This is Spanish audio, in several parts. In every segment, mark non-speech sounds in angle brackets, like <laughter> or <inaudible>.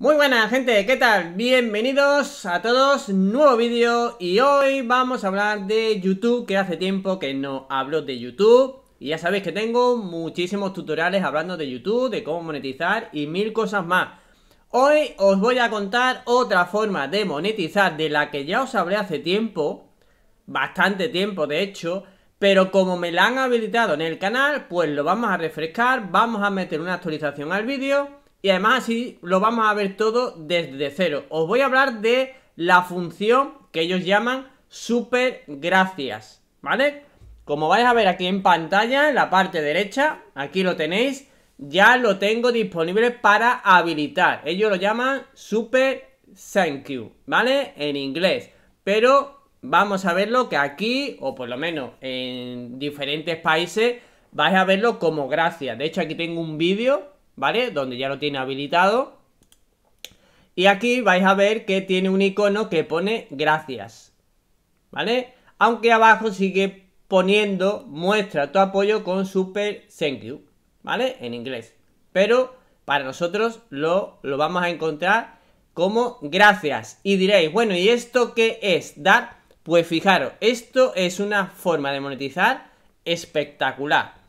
Muy buena gente, ¿qué tal? Bienvenidos a todos, nuevo vídeo y hoy vamos a hablar de YouTube que hace tiempo que no hablo de YouTube y ya sabéis que tengo muchísimos tutoriales hablando de YouTube, de cómo monetizar y mil cosas más Hoy os voy a contar otra forma de monetizar de la que ya os hablé hace tiempo, bastante tiempo de hecho pero como me la han habilitado en el canal, pues lo vamos a refrescar, vamos a meter una actualización al vídeo y además así lo vamos a ver todo desde cero. Os voy a hablar de la función que ellos llaman super gracias, ¿vale? Como vais a ver aquí en pantalla, en la parte derecha, aquí lo tenéis, ya lo tengo disponible para habilitar. Ellos lo llaman super thank you, ¿vale? En inglés, pero vamos a verlo que aquí, o por lo menos en diferentes países, vais a verlo como gracias. De hecho, aquí tengo un vídeo ¿vale? Donde ya lo tiene habilitado. Y aquí vais a ver que tiene un icono que pone gracias, ¿vale? Aunque abajo sigue poniendo muestra tu apoyo con super thank you, ¿vale? En inglés. Pero para nosotros lo, vamos a encontrar como gracias. Y diréis, bueno, ¿y esto qué es? Dar. Pues fijaros, esto es una forma de monetizar espectacular.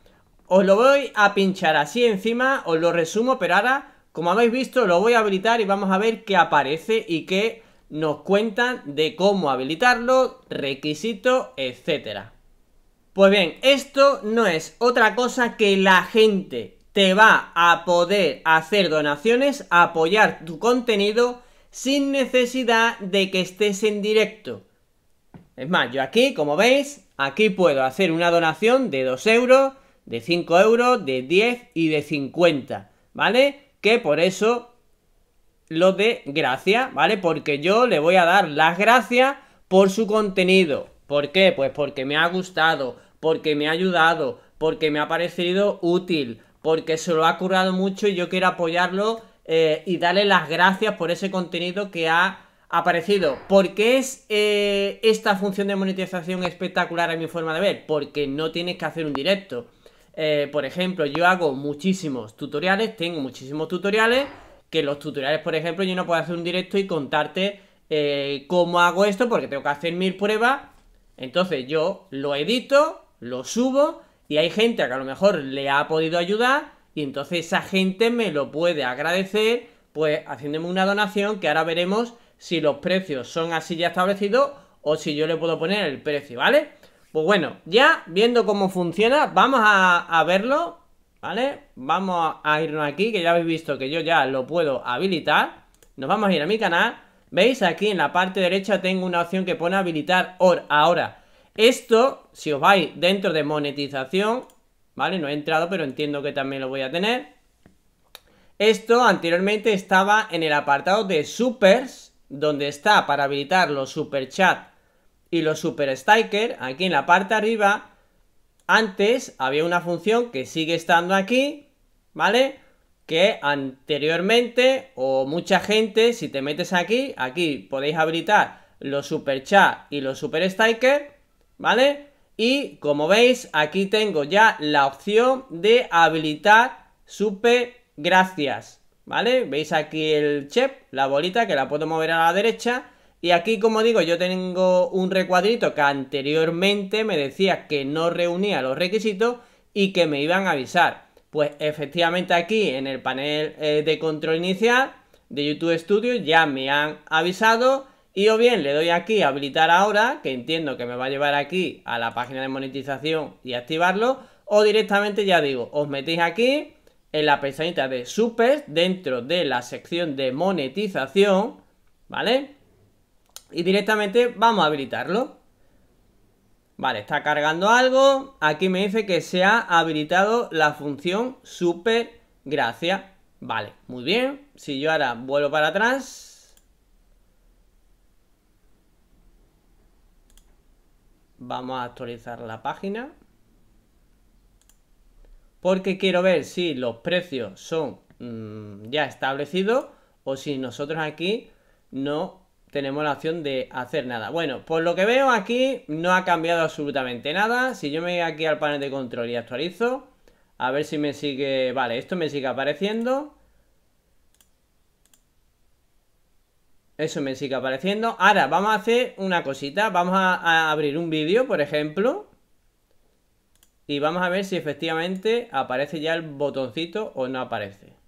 Os lo voy a pinchar así encima, os lo resumo, pero ahora, como habéis visto, lo voy a habilitar y vamos a ver qué aparece y qué nos cuentan de cómo habilitarlo, requisitos, etcétera. Pues bien, esto no es otra cosa que la gente te va a poder hacer donaciones, apoyar tu contenido sin necesidad de que estés en directo. Es más, yo aquí, como veis, aquí puedo hacer una donación de 2 euros de 5 euros, de 10 y de 50, ¿vale? Que por eso lo de gracia, ¿vale? Porque yo le voy a dar las gracias por su contenido. ¿Por qué? Pues porque me ha gustado, porque me ha ayudado, porque me ha parecido útil, porque se lo ha currado mucho y yo quiero apoyarlo eh, y darle las gracias por ese contenido que ha aparecido. ¿Por qué es eh, esta función de monetización espectacular a mi forma de ver? Porque no tienes que hacer un directo. Eh, por ejemplo, yo hago muchísimos tutoriales, tengo muchísimos tutoriales, que los tutoriales, por ejemplo, yo no puedo hacer un directo y contarte eh, cómo hago esto, porque tengo que hacer mil pruebas. Entonces yo lo edito, lo subo, y hay gente a que a lo mejor le ha podido ayudar, y entonces esa gente me lo puede agradecer, pues haciéndome una donación, que ahora veremos si los precios son así ya establecidos, o si yo le puedo poner el precio, ¿vale? Pues bueno, ya viendo cómo funciona, vamos a, verlo, ¿vale? Vamos a irnos aquí, que ya habéis visto que yo ya lo puedo habilitar. Nos vamos a ir a mi canal. ¿Veis? Aquí en la parte derecha tengo una opción que pone habilitar or ahora. Esto, si os vais dentro de monetización, ¿vale? No he entrado, pero entiendo que también lo voy a tener. Esto anteriormente estaba en el apartado de supers, donde está para habilitar los super chat y los Super Striker, aquí en la parte arriba, antes había una función que sigue estando aquí, ¿vale? Que anteriormente, o mucha gente, si te metes aquí, aquí podéis habilitar los Super Chat y los Super Striker, ¿vale? Y como veis, aquí tengo ya la opción de habilitar Super Gracias, ¿vale? Veis aquí el chef, la bolita que la puedo mover a la derecha y aquí, como digo, yo tengo un recuadrito que anteriormente me decía que no reunía los requisitos y que me iban a avisar. Pues efectivamente aquí en el panel eh, de control inicial de YouTube Studio ya me han avisado y o bien le doy aquí a habilitar ahora, que entiendo que me va a llevar aquí a la página de monetización y activarlo, o directamente ya digo, os metéis aquí en la pestañita de super dentro de la sección de monetización, ¿vale? Y directamente vamos a habilitarlo. Vale, está cargando algo. Aquí me dice que se ha habilitado la función super gracia. Vale, muy bien. Si yo ahora vuelvo para atrás. Vamos a actualizar la página. Porque quiero ver si los precios son mm, ya establecidos o si nosotros aquí no tenemos la opción de hacer nada. Bueno, por lo que veo aquí no ha cambiado absolutamente nada. Si yo me voy aquí al panel de control y actualizo, a ver si me sigue... Vale, esto me sigue apareciendo. Eso me sigue apareciendo. Ahora, vamos a hacer una cosita. Vamos a, abrir un vídeo, por ejemplo. Y vamos a ver si efectivamente aparece ya el botoncito o no aparece.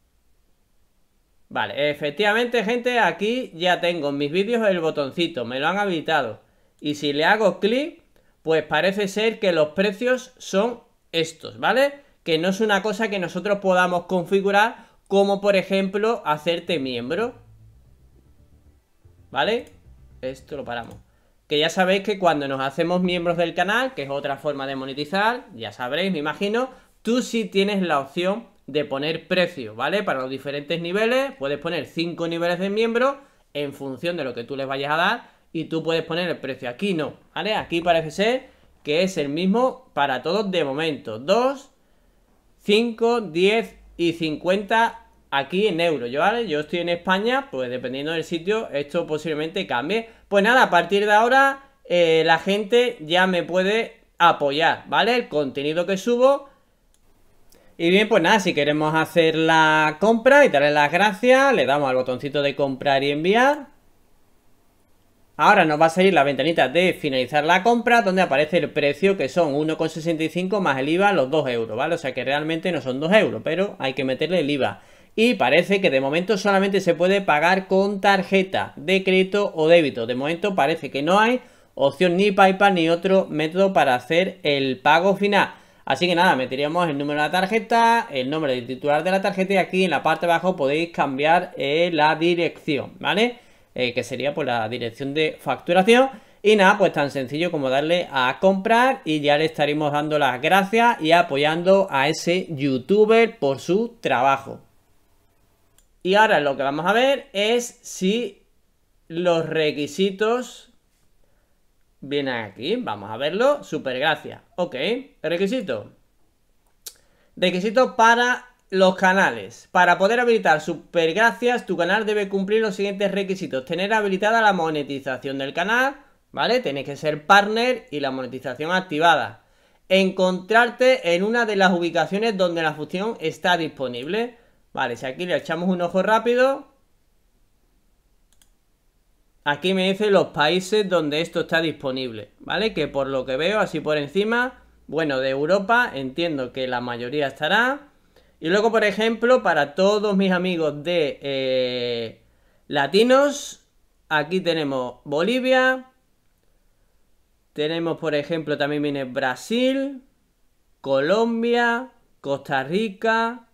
Vale, efectivamente, gente, aquí ya tengo en mis vídeos el botoncito, me lo han habilitado. Y si le hago clic, pues parece ser que los precios son estos, ¿vale? Que no es una cosa que nosotros podamos configurar, como por ejemplo, hacerte miembro. ¿Vale? Esto lo paramos. Que ya sabéis que cuando nos hacemos miembros del canal, que es otra forma de monetizar, ya sabréis, me imagino, tú sí tienes la opción de poner precio ¿vale? Para los diferentes niveles, puedes poner 5 niveles de miembro en función de lo que tú les vayas a dar y tú puedes poner el precio. Aquí no, ¿vale? Aquí parece ser que es el mismo para todos de momento. 2, 5, 10 y 50 aquí en euros, ¿vale? Yo estoy en España, pues dependiendo del sitio, esto posiblemente cambie. Pues nada, a partir de ahora eh, la gente ya me puede apoyar, ¿vale? El contenido que subo y bien, pues nada, si queremos hacer la compra y darle las gracias, le damos al botoncito de comprar y enviar. Ahora nos va a salir la ventanita de finalizar la compra, donde aparece el precio, que son 1,65 más el IVA, los 2 euros, ¿vale? O sea que realmente no son 2 euros, pero hay que meterle el IVA. Y parece que de momento solamente se puede pagar con tarjeta de crédito o débito. De momento parece que no hay opción ni PayPal ni otro método para hacer el pago final. Así que nada, meteríamos el número de la tarjeta, el nombre del titular de la tarjeta y aquí en la parte de abajo podéis cambiar eh, la dirección, ¿vale? Eh, que sería pues la dirección de facturación. Y nada, pues tan sencillo como darle a comprar y ya le estaremos dando las gracias y apoyando a ese youtuber por su trabajo. Y ahora lo que vamos a ver es si los requisitos Viene aquí, vamos a verlo. Super Ok, requisito. Requisito para los canales. Para poder habilitar Supergracias, tu canal debe cumplir los siguientes requisitos. Tener habilitada la monetización del canal, ¿vale? Tienes que ser partner y la monetización activada. Encontrarte en una de las ubicaciones donde la función está disponible. Vale, si aquí le echamos un ojo rápido, Aquí me dice los países donde esto está disponible, ¿vale? Que por lo que veo, así por encima, bueno, de Europa entiendo que la mayoría estará. Y luego, por ejemplo, para todos mis amigos de eh, latinos, aquí tenemos Bolivia, tenemos, por ejemplo, también viene Brasil, Colombia, Costa Rica,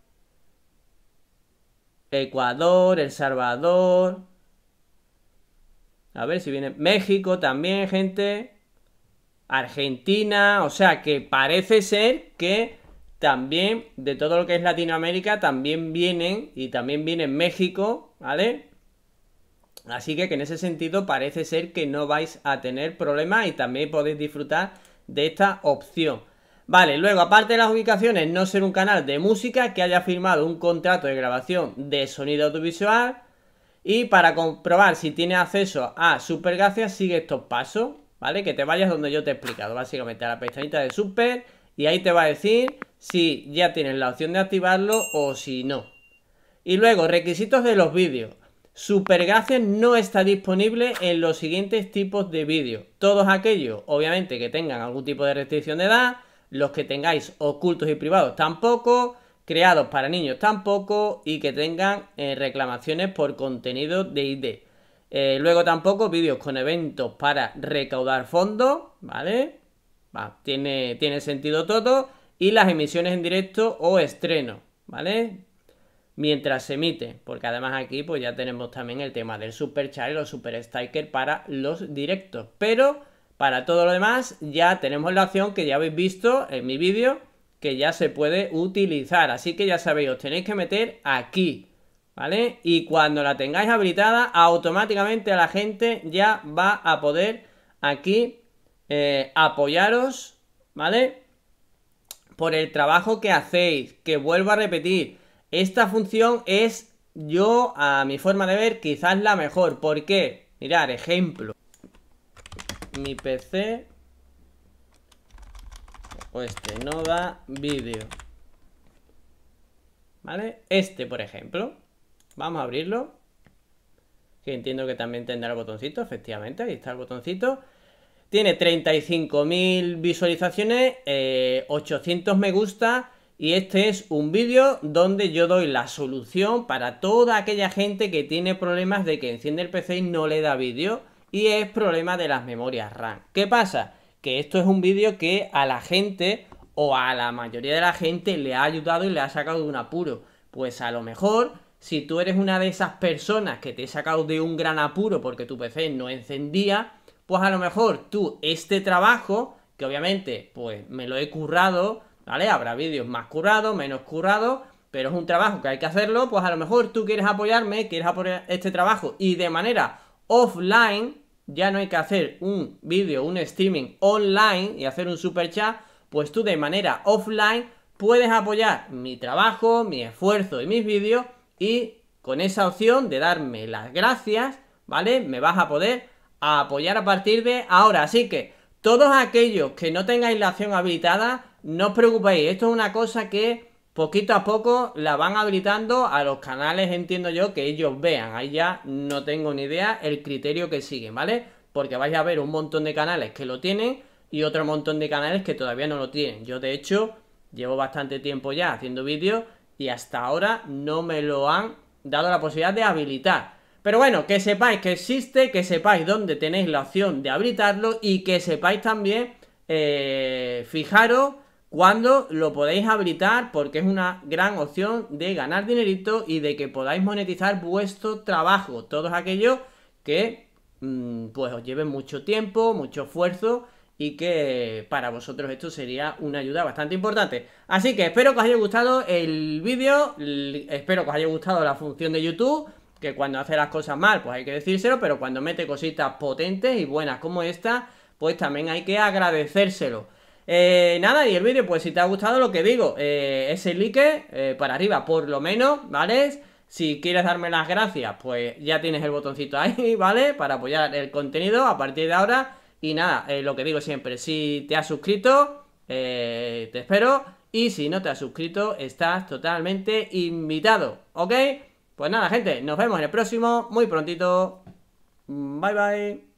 Ecuador, El Salvador, a ver si viene México también, gente. Argentina, o sea que parece ser que también de todo lo que es Latinoamérica también vienen y también viene México, ¿vale? Así que, que en ese sentido parece ser que no vais a tener problemas y también podéis disfrutar de esta opción. Vale, luego aparte de las ubicaciones, no ser un canal de música que haya firmado un contrato de grabación de sonido audiovisual, y para comprobar si tienes acceso a Supergracias, sigue estos pasos, ¿vale? Que te vayas donde yo te he explicado, básicamente a la pestañita de Super y ahí te va a decir si ya tienes la opción de activarlo o si no. Y luego, requisitos de los vídeos. Supergracias no está disponible en los siguientes tipos de vídeos. Todos aquellos, obviamente, que tengan algún tipo de restricción de edad, los que tengáis ocultos y privados tampoco, creados para niños tampoco y que tengan eh, reclamaciones por contenido de ID. Eh, luego tampoco vídeos con eventos para recaudar fondos, ¿vale? tiene, tiene sentido todo. Y las emisiones en directo o estreno, ¿vale? Mientras se emite, porque además aquí pues ya tenemos también el tema del super chat o super sticker para los directos. Pero para todo lo demás ya tenemos la opción que ya habéis visto en mi vídeo que ya se puede utilizar. Así que ya sabéis, os tenéis que meter aquí, ¿vale? Y cuando la tengáis habilitada, automáticamente la gente ya va a poder aquí eh, apoyaros, ¿vale? Por el trabajo que hacéis, que vuelvo a repetir, esta función es yo, a mi forma de ver, quizás la mejor. ¿Por qué? Mirad, ejemplo. Mi PC o este da vídeo ¿Vale? Este, por ejemplo. Vamos a abrirlo. Que entiendo que también tendrá el botoncito, efectivamente. Ahí está el botoncito. Tiene 35.000 visualizaciones, 800 eh, me gusta. Y este es un vídeo donde yo doy la solución para toda aquella gente que tiene problemas de que enciende el PC y no le da vídeo. Y es problema de las memorias RAM. ¿Qué pasa? que esto es un vídeo que a la gente o a la mayoría de la gente le ha ayudado y le ha sacado de un apuro. Pues a lo mejor, si tú eres una de esas personas que te he sacado de un gran apuro porque tu PC no encendía, pues a lo mejor tú este trabajo, que obviamente pues me lo he currado, ¿vale? Habrá vídeos más currados, menos currados, pero es un trabajo que hay que hacerlo, pues a lo mejor tú quieres apoyarme, quieres apoyar este trabajo y de manera offline, ya no hay que hacer un vídeo, un streaming online y hacer un super chat, pues tú de manera offline puedes apoyar mi trabajo, mi esfuerzo y mis vídeos y con esa opción de darme las gracias, ¿vale? Me vas a poder apoyar a partir de ahora. Así que todos aquellos que no tengáis la acción habilitada, no os preocupéis, esto es una cosa que poquito a poco la van habilitando a los canales, entiendo yo, que ellos vean. Ahí ya no tengo ni idea el criterio que siguen, ¿vale? Porque vais a ver un montón de canales que lo tienen y otro montón de canales que todavía no lo tienen. Yo, de hecho, llevo bastante tiempo ya haciendo vídeos y hasta ahora no me lo han dado la posibilidad de habilitar. Pero bueno, que sepáis que existe, que sepáis dónde tenéis la opción de habilitarlo y que sepáis también, eh, fijaros cuando lo podéis habilitar porque es una gran opción de ganar dinerito y de que podáis monetizar vuestro trabajo, todos aquellos que mm, pues os lleven mucho tiempo, mucho esfuerzo y que para vosotros esto sería una ayuda bastante importante. Así que espero que os haya gustado el vídeo, espero que os haya gustado la función de YouTube, que cuando hace las cosas mal pues hay que decírselo, pero cuando mete cositas potentes y buenas como esta, pues también hay que agradecérselo. Eh, nada, y el vídeo, pues si te ha gustado lo que digo, eh, ese like eh, para arriba por lo menos, ¿vale? Si quieres darme las gracias, pues ya tienes el botoncito ahí, <laughs> ¿vale? Para apoyar el contenido a partir de ahora. Y nada, lo que digo siempre, si te has suscrito, te espero. Y si no te has suscrito, estás totalmente invitado, ¿ok? Pues nada, gente, nos vemos en el próximo, muy prontito. Bye, bye.